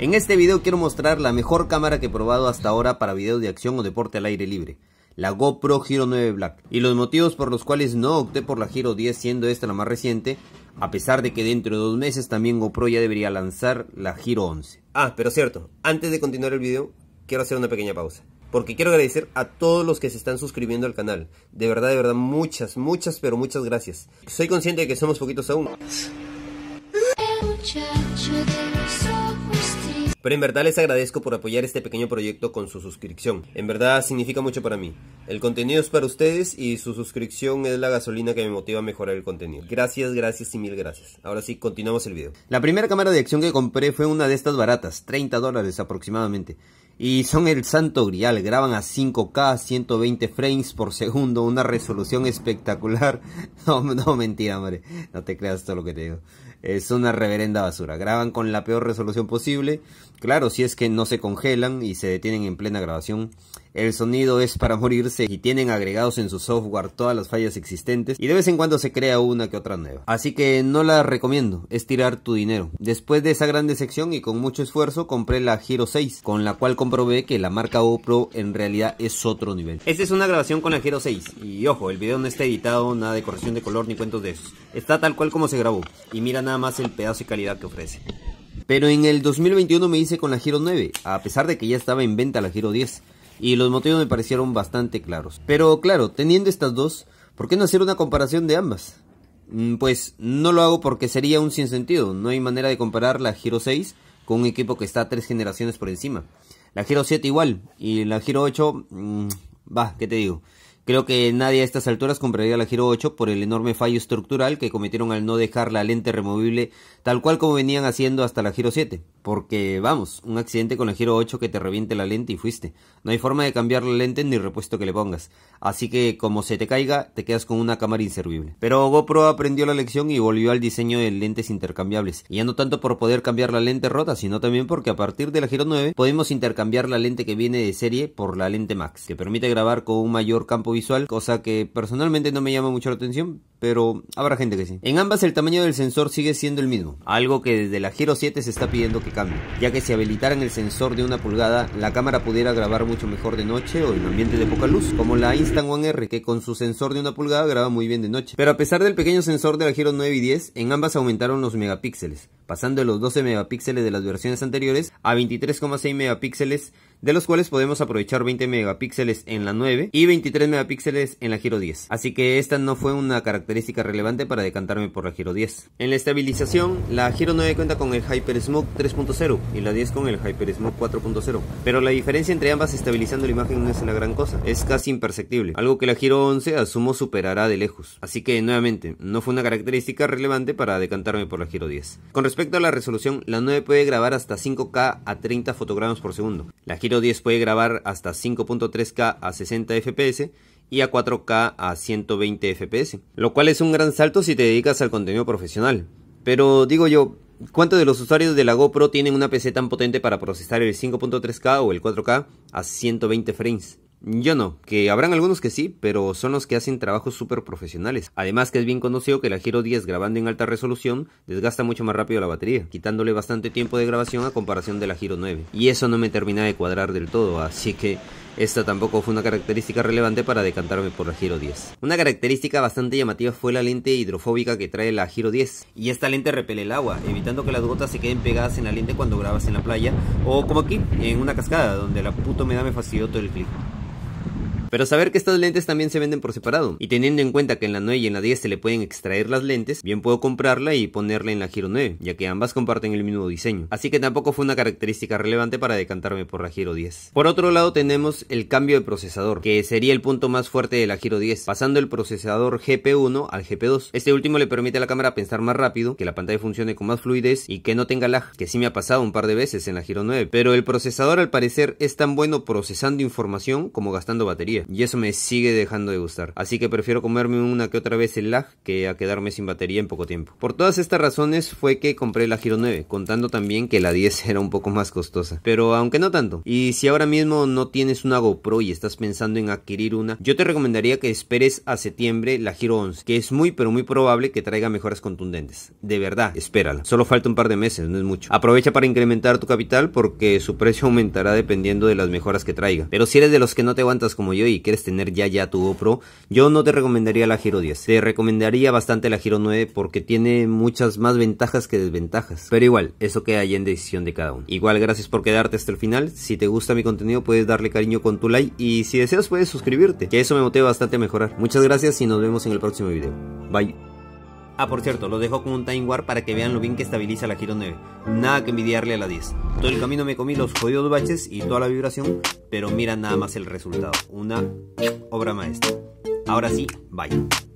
En este video quiero mostrar la mejor cámara que he probado hasta ahora para videos de acción o deporte al aire libre, la GoPro Hero 9 Black, y los motivos por los cuales no opté por la Hero 10 siendo esta la más reciente, a pesar de que dentro de dos meses también GoPro ya debería lanzar la Hero 11. Ah, pero cierto, antes de continuar el video, quiero hacer una pequeña pausa. Porque quiero agradecer a todos los que se están suscribiendo al canal. De verdad, de verdad, muchas, muchas, pero muchas gracias. Soy consciente de que somos poquitos aún. Pero en verdad les agradezco por apoyar este pequeño proyecto con su suscripción. En verdad significa mucho para mí. El contenido es para ustedes y su suscripción es la gasolina que me motiva a mejorar el contenido. Gracias, gracias y mil gracias. Ahora sí, continuamos el video. La primera cámara de acción que compré fue una de estas baratas, 30 dólares aproximadamente y son el santo grial, graban a 5K, 120 frames por segundo, una resolución espectacular. No, no mentira, madre, no te creas todo lo que te digo. Es una reverenda basura. Graban con la peor resolución posible. Claro, si es que no se congelan y se detienen en plena grabación, el sonido es para morirse y tienen agregados en su software todas las fallas existentes y de vez en cuando se crea una que otra nueva. Así que no la recomiendo, es tirar tu dinero. Después de esa grande sección y con mucho esfuerzo compré la Giro 6, con la cual comprobé que la marca Opro en realidad es otro nivel. Esta es una grabación con la Hero 6 y ojo, el video no está editado, nada de corrección de color ni cuentos de esos. Está tal cual como se grabó y mira nada más el pedazo y calidad que ofrece. Pero en el 2021 me hice con la Giro 9, a pesar de que ya estaba en venta la Giro 10 y los motivos me parecieron bastante claros. Pero claro, teniendo estas dos, ¿por qué no hacer una comparación de ambas? Mm, pues no lo hago porque sería un sinsentido, no hay manera de comparar la Giro 6 con un equipo que está tres generaciones por encima. La Giro 7 igual, y la Giro 8, mm, va, ¿qué te digo? Creo que nadie a estas alturas compraría la Giro 8 por el enorme fallo estructural que cometieron al no dejar la lente removible tal cual como venían haciendo hasta la Giro 7. Porque, vamos, un accidente con la Giro 8 que te reviente la lente y fuiste. No hay forma de cambiar la lente ni repuesto que le pongas. Así que, como se te caiga, te quedas con una cámara inservible. Pero GoPro aprendió la lección y volvió al diseño de lentes intercambiables. Y ya no tanto por poder cambiar la lente rota, sino también porque a partir de la Giro 9 podemos intercambiar la lente que viene de serie por la lente Max, que permite grabar con un mayor campo visual cosa que personalmente no me llama mucho la atención, pero habrá gente que sí. En ambas el tamaño del sensor sigue siendo el mismo, algo que desde la Giro 7 se está pidiendo que cambie, ya que si habilitaran el sensor de una pulgada, la cámara pudiera grabar mucho mejor de noche o en ambiente de poca luz, como la Instant One R, que con su sensor de una pulgada graba muy bien de noche. Pero a pesar del pequeño sensor de la Giro 9 y 10, en ambas aumentaron los megapíxeles, pasando de los 12 megapíxeles de las versiones anteriores a 23,6 megapíxeles de los cuales podemos aprovechar 20 megapíxeles en la 9 y 23 megapíxeles en la Giro 10. Así que esta no fue una característica característica relevante para decantarme por la Giro 10. En la estabilización, la Giro 9 cuenta con el Hyper Smoke 3.0 y la 10 con el Smoke 4.0, pero la diferencia entre ambas estabilizando la imagen no es una gran cosa, es casi imperceptible, algo que la Giro 11 asumo superará de lejos. Así que nuevamente, no fue una característica relevante para decantarme por la Giro 10. Con respecto a la resolución, la 9 puede grabar hasta 5K a 30 fotogramas por segundo, la Giro 10 puede grabar hasta 5.3K a 60 fps y a 4K a 120 FPS, lo cual es un gran salto si te dedicas al contenido profesional. Pero digo yo, ¿cuántos de los usuarios de la GoPro tienen una PC tan potente para procesar el 5.3K o el 4K a 120 frames? Yo no, que habrán algunos que sí, pero son los que hacen trabajos súper profesionales. Además que es bien conocido que la Giro 10 grabando en alta resolución desgasta mucho más rápido la batería, quitándole bastante tiempo de grabación a comparación de la Giro 9. Y eso no me termina de cuadrar del todo, así que esta tampoco fue una característica relevante para decantarme por la Giro 10. Una característica bastante llamativa fue la lente hidrofóbica que trae la Giro 10. Y esta lente repele el agua, evitando que las gotas se queden pegadas en la lente cuando grabas en la playa o como aquí, en una cascada, donde la puto me da me fastidió todo el clip. Pero saber que estas lentes también se venden por separado. Y teniendo en cuenta que en la 9 y en la 10 se le pueden extraer las lentes, bien puedo comprarla y ponerla en la Giro 9, ya que ambas comparten el mismo diseño. Así que tampoco fue una característica relevante para decantarme por la Giro 10. Por otro lado tenemos el cambio de procesador, que sería el punto más fuerte de la Giro 10, pasando el procesador GP1 al GP2. Este último le permite a la cámara pensar más rápido, que la pantalla funcione con más fluidez y que no tenga lag, que sí me ha pasado un par de veces en la Giro 9. Pero el procesador al parecer es tan bueno procesando información como gastando batería y eso me sigue dejando de gustar. Así que prefiero comerme una que otra vez el lag que a quedarme sin batería en poco tiempo. Por todas estas razones fue que compré la Giro 9, contando también que la 10 era un poco más costosa. Pero aunque no tanto. Y si ahora mismo no tienes una GoPro y estás pensando en adquirir una, yo te recomendaría que esperes a septiembre la Giro 11, que es muy pero muy probable que traiga mejoras contundentes. De verdad, espérala. Solo falta un par de meses, no es mucho. Aprovecha para incrementar tu capital porque su precio aumentará dependiendo de las mejoras que traiga. Pero si eres de los que no te aguantas como yo y quieres tener ya ya tu GoPro, yo no te recomendaría la Giro 10. Te recomendaría bastante la Giro 9 porque tiene muchas más ventajas que desventajas. Pero igual, eso queda ahí en decisión de cada uno. Igual, gracias por quedarte hasta el final. Si te gusta mi contenido, puedes darle cariño con tu like y si deseas puedes suscribirte, que eso me motiva bastante a mejorar. Muchas gracias y nos vemos en el próximo video. Bye. Ah, por cierto, lo dejo con un Time War para que vean lo bien que estabiliza la Giro 9. Nada que envidiarle a la 10. Todo el camino me comí los jodidos baches y toda la vibración, pero mira nada más el resultado. Una obra maestra. Ahora sí, bye.